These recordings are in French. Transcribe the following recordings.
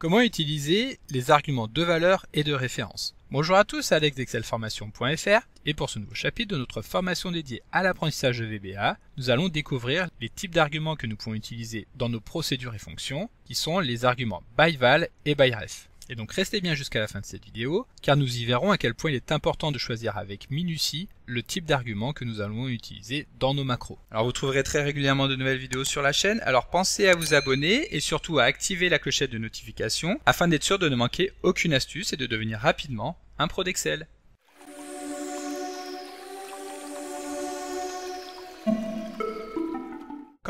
Comment utiliser les arguments de valeur et de référence Bonjour à tous, Alex d'excelformation.fr et pour ce nouveau chapitre de notre formation dédiée à l'apprentissage de VBA, nous allons découvrir les types d'arguments que nous pouvons utiliser dans nos procédures et fonctions, qui sont les arguments BYVAL et BYREF. Et donc restez bien jusqu'à la fin de cette vidéo, car nous y verrons à quel point il est important de choisir avec minutie le type d'argument que nous allons utiliser dans nos macros. Alors vous trouverez très régulièrement de nouvelles vidéos sur la chaîne, alors pensez à vous abonner et surtout à activer la clochette de notification afin d'être sûr de ne manquer aucune astuce et de devenir rapidement un pro d'Excel.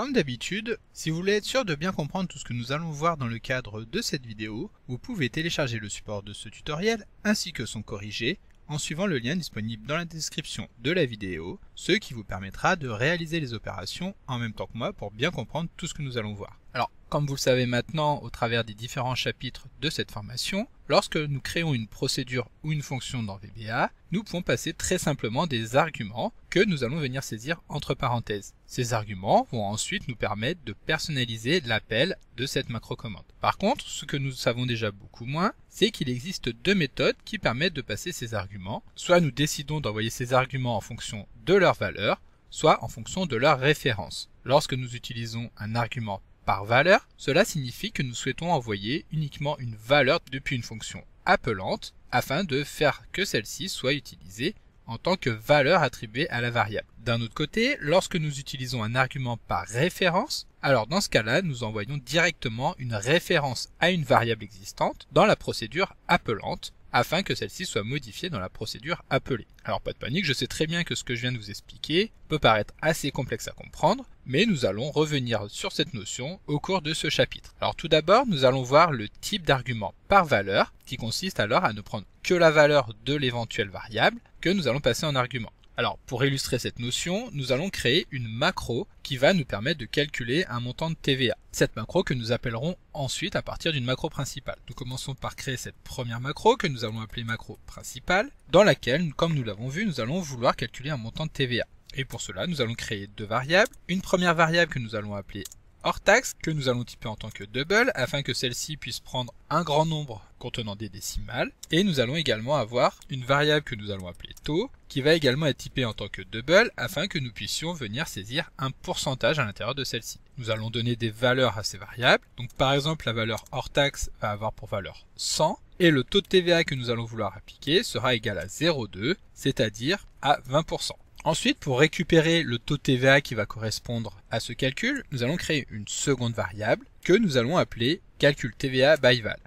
Comme d'habitude, si vous voulez être sûr de bien comprendre tout ce que nous allons voir dans le cadre de cette vidéo, vous pouvez télécharger le support de ce tutoriel ainsi que son corrigé en suivant le lien disponible dans la description de la vidéo, ce qui vous permettra de réaliser les opérations en même temps que moi pour bien comprendre tout ce que nous allons voir. Alors, comme vous le savez maintenant au travers des différents chapitres de cette formation, lorsque nous créons une procédure ou une fonction dans VBA, nous pouvons passer très simplement des arguments que nous allons venir saisir entre parenthèses. Ces arguments vont ensuite nous permettre de personnaliser l'appel de cette macro-commande. Par contre, ce que nous savons déjà beaucoup moins, c'est qu'il existe deux méthodes qui permettent de passer ces arguments. Soit nous décidons d'envoyer ces arguments en fonction de leur valeur, soit en fonction de leur référence. Lorsque nous utilisons un argument par valeur, cela signifie que nous souhaitons envoyer uniquement une valeur depuis une fonction appelante afin de faire que celle-ci soit utilisée en tant que valeur attribuée à la variable. D'un autre côté, lorsque nous utilisons un argument par référence, alors dans ce cas-là, nous envoyons directement une référence à une variable existante dans la procédure appelante afin que celle-ci soit modifiée dans la procédure appelée. Alors pas de panique, je sais très bien que ce que je viens de vous expliquer peut paraître assez complexe à comprendre, mais nous allons revenir sur cette notion au cours de ce chapitre. Alors tout d'abord, nous allons voir le type d'argument par valeur, qui consiste alors à ne prendre que la valeur de l'éventuelle variable que nous allons passer en argument. Alors, pour illustrer cette notion, nous allons créer une macro qui va nous permettre de calculer un montant de TVA. Cette macro que nous appellerons ensuite à partir d'une macro principale. Nous commençons par créer cette première macro que nous allons appeler macro principale, dans laquelle, comme nous l'avons vu, nous allons vouloir calculer un montant de TVA. Et pour cela, nous allons créer deux variables. Une première variable que nous allons appeler hors taxe que nous allons typer en tant que double afin que celle-ci puisse prendre un grand nombre contenant des décimales et nous allons également avoir une variable que nous allons appeler taux qui va également être typée en tant que double afin que nous puissions venir saisir un pourcentage à l'intérieur de celle-ci. Nous allons donner des valeurs à ces variables. Donc par exemple la valeur hors taxe va avoir pour valeur 100 et le taux de TVA que nous allons vouloir appliquer sera égal à 0,2 c'est-à-dire à 20%. Ensuite, pour récupérer le taux TVA qui va correspondre à ce calcul, nous allons créer une seconde variable que nous allons appeler calcul TVA by val.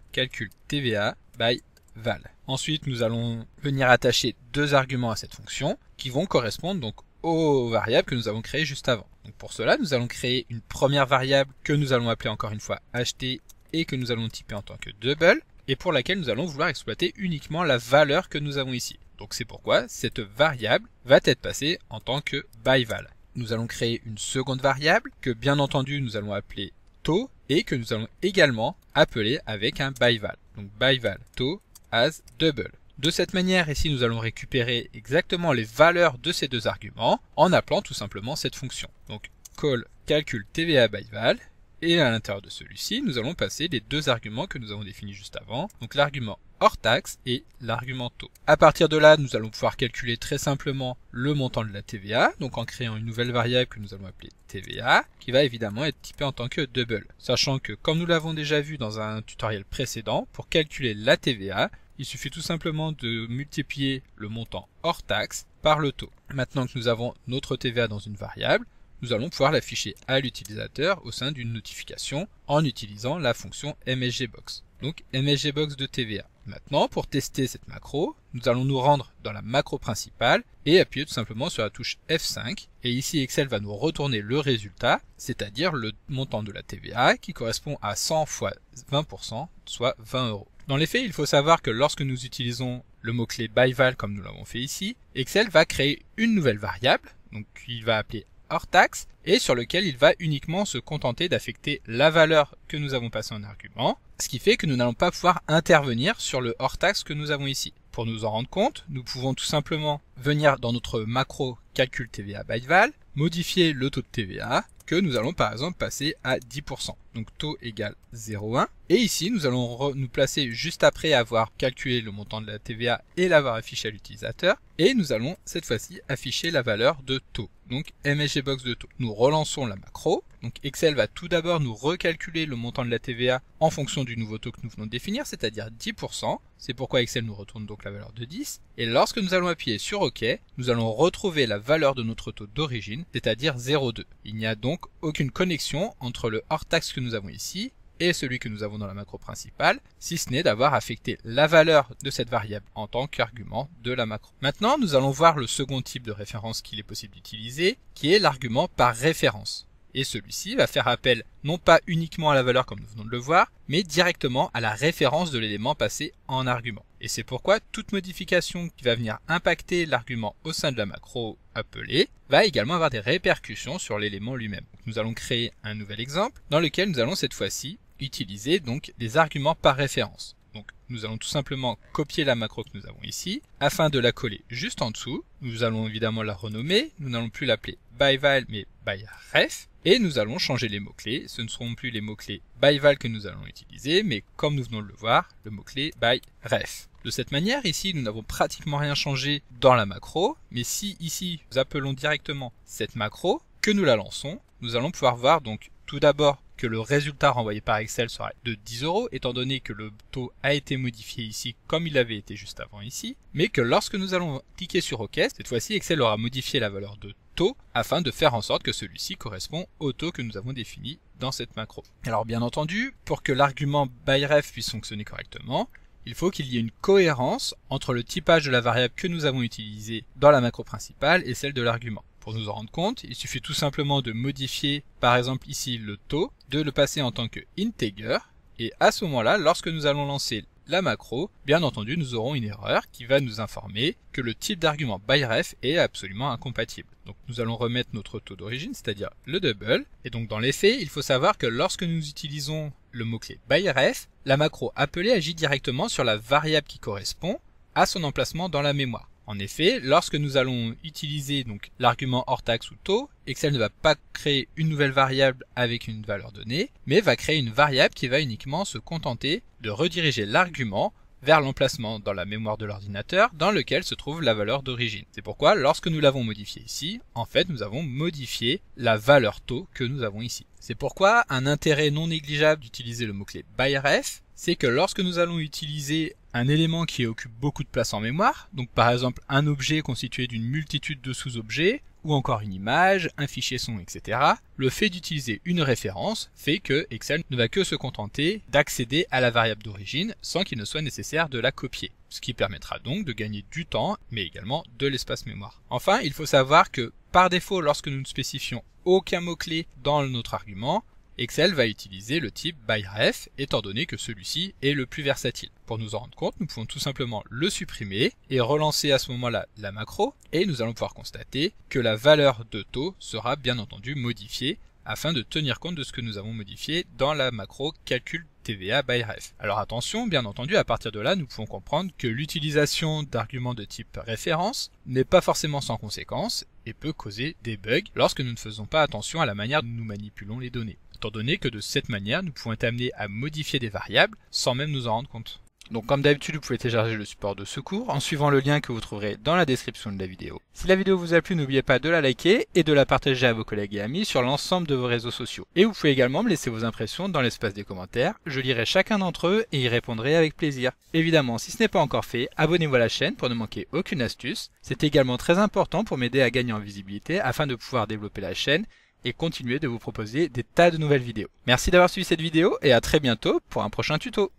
by val. Ensuite, nous allons venir attacher deux arguments à cette fonction qui vont correspondre donc aux variables que nous avons créées juste avant. pour cela, nous allons créer une première variable que nous allons appeler encore une fois ht et que nous allons typer en tant que double et pour laquelle nous allons vouloir exploiter uniquement la valeur que nous avons ici. Donc c'est pourquoi cette variable va être passée en tant que byval. Nous allons créer une seconde variable que bien entendu nous allons appeler taux et que nous allons également appeler avec un byval. Donc byval taux as double. De cette manière, ici, nous allons récupérer exactement les valeurs de ces deux arguments en appelant tout simplement cette fonction. Donc call calcul TVA byval et à l'intérieur de celui-ci, nous allons passer les deux arguments que nous avons définis juste avant, donc l'argument hors taxe et l'argument taux. À partir de là, nous allons pouvoir calculer très simplement le montant de la TVA, donc en créant une nouvelle variable que nous allons appeler TVA, qui va évidemment être typée en tant que double, sachant que comme nous l'avons déjà vu dans un tutoriel précédent, pour calculer la TVA, il suffit tout simplement de multiplier le montant hors taxe par le taux. Maintenant que nous avons notre TVA dans une variable, nous allons pouvoir l'afficher à l'utilisateur au sein d'une notification en utilisant la fonction msgbox, donc msgbox de TVA. Maintenant, pour tester cette macro, nous allons nous rendre dans la macro principale et appuyer tout simplement sur la touche F5. Et ici, Excel va nous retourner le résultat, c'est-à-dire le montant de la TVA qui correspond à 100 fois 20%, soit 20 euros. Dans les faits, il faut savoir que lorsque nous utilisons le mot-clé ByVal comme nous l'avons fait ici, Excel va créer une nouvelle variable, donc il va appeler hors taxe et sur lequel il va uniquement se contenter d'affecter la valeur que nous avons passée en argument, ce qui fait que nous n'allons pas pouvoir intervenir sur le hors taxe que nous avons ici. Pour nous en rendre compte, nous pouvons tout simplement venir dans notre macro calcul TVA byval, modifier le taux de TVA que nous allons par exemple passer à 10%. Donc taux égal 0,1. Et ici, nous allons nous placer juste après avoir calculé le montant de la TVA et l'avoir affiché à l'utilisateur. Et nous allons cette fois-ci afficher la valeur de taux donc MSG Box de taux. Nous relançons la macro. Donc Excel va tout d'abord nous recalculer le montant de la TVA en fonction du nouveau taux que nous venons de définir, c'est-à-dire 10%. C'est pourquoi Excel nous retourne donc la valeur de 10. Et lorsque nous allons appuyer sur OK, nous allons retrouver la valeur de notre taux d'origine, c'est-à-dire 0,2. Il n'y a donc aucune connexion entre le hors-taxe que nous avons ici et celui que nous avons dans la macro principale, si ce n'est d'avoir affecté la valeur de cette variable en tant qu'argument de la macro. Maintenant, nous allons voir le second type de référence qu'il est possible d'utiliser, qui est l'argument par référence. Et celui-ci va faire appel non pas uniquement à la valeur comme nous venons de le voir, mais directement à la référence de l'élément passé en argument. Et c'est pourquoi toute modification qui va venir impacter l'argument au sein de la macro appelée va également avoir des répercussions sur l'élément lui-même. Nous allons créer un nouvel exemple dans lequel nous allons cette fois-ci utiliser donc des arguments par référence. Donc nous allons tout simplement copier la macro que nous avons ici. Afin de la coller juste en dessous, nous allons évidemment la renommer. Nous n'allons plus l'appeler byval mais byref. Et nous allons changer les mots-clés. Ce ne seront plus les mots-clés byval que nous allons utiliser, mais comme nous venons de le voir, le mot-clé byref. De cette manière, ici, nous n'avons pratiquement rien changé dans la macro, mais si ici, nous appelons directement cette macro, que nous la lançons, nous allons pouvoir voir donc tout d'abord que le résultat renvoyé par Excel sera de 10 euros, étant donné que le taux a été modifié ici comme il avait été juste avant ici, mais que lorsque nous allons cliquer sur OK, cette fois-ci Excel aura modifié la valeur de taux afin de faire en sorte que celui-ci correspond au taux que nous avons défini dans cette macro. Alors bien entendu, pour que l'argument byref puisse fonctionner correctement, il faut qu'il y ait une cohérence entre le typage de la variable que nous avons utilisée dans la macro principale et celle de l'argument. Pour nous en rendre compte, il suffit tout simplement de modifier par exemple ici le taux, de le passer en tant que integer, et à ce moment-là, lorsque nous allons lancer la macro, bien entendu nous aurons une erreur qui va nous informer que le type d'argument byref est absolument incompatible. Donc nous allons remettre notre taux d'origine, c'est-à-dire le double, et donc dans les faits, il faut savoir que lorsque nous utilisons le mot-clé byref, la macro appelée agit directement sur la variable qui correspond à son emplacement dans la mémoire. En effet, lorsque nous allons utiliser donc l'argument hors taxe ou taux, Excel ne va pas créer une nouvelle variable avec une valeur donnée, mais va créer une variable qui va uniquement se contenter de rediriger l'argument vers l'emplacement dans la mémoire de l'ordinateur dans lequel se trouve la valeur d'origine. C'est pourquoi lorsque nous l'avons modifié ici, en fait nous avons modifié la valeur taux que nous avons ici. C'est pourquoi un intérêt non négligeable d'utiliser le mot-clé ByRef, c'est que lorsque nous allons utiliser un élément qui occupe beaucoup de place en mémoire, donc par exemple un objet constitué d'une multitude de sous-objets, ou encore une image, un fichier son, etc., le fait d'utiliser une référence fait que Excel ne va que se contenter d'accéder à la variable d'origine sans qu'il ne soit nécessaire de la copier, ce qui permettra donc de gagner du temps, mais également de l'espace mémoire. Enfin, il faut savoir que par défaut, lorsque nous ne spécifions aucun mot-clé dans notre argument, Excel va utiliser le type byRef étant donné que celui-ci est le plus versatile. Pour nous en rendre compte, nous pouvons tout simplement le supprimer et relancer à ce moment-là la macro et nous allons pouvoir constater que la valeur de taux sera bien entendu modifiée afin de tenir compte de ce que nous avons modifié dans la macro calcul TVA ByRef ». Alors attention, bien entendu, à partir de là, nous pouvons comprendre que l'utilisation d'arguments de type référence n'est pas forcément sans conséquence et peut causer des bugs lorsque nous ne faisons pas attention à la manière dont nous manipulons les données étant donné que de cette manière, nous pouvons être amenés à modifier des variables sans même nous en rendre compte. Donc comme d'habitude, vous pouvez télécharger le support de secours en suivant le lien que vous trouverez dans la description de la vidéo. Si la vidéo vous a plu, n'oubliez pas de la liker et de la partager à vos collègues et amis sur l'ensemble de vos réseaux sociaux. Et vous pouvez également me laisser vos impressions dans l'espace des commentaires, je lirai chacun d'entre eux et y répondrai avec plaisir. Évidemment, si ce n'est pas encore fait, abonnez-vous à la chaîne pour ne manquer aucune astuce. C'est également très important pour m'aider à gagner en visibilité afin de pouvoir développer la chaîne et continuer de vous proposer des tas de nouvelles vidéos. Merci d'avoir suivi cette vidéo et à très bientôt pour un prochain tuto.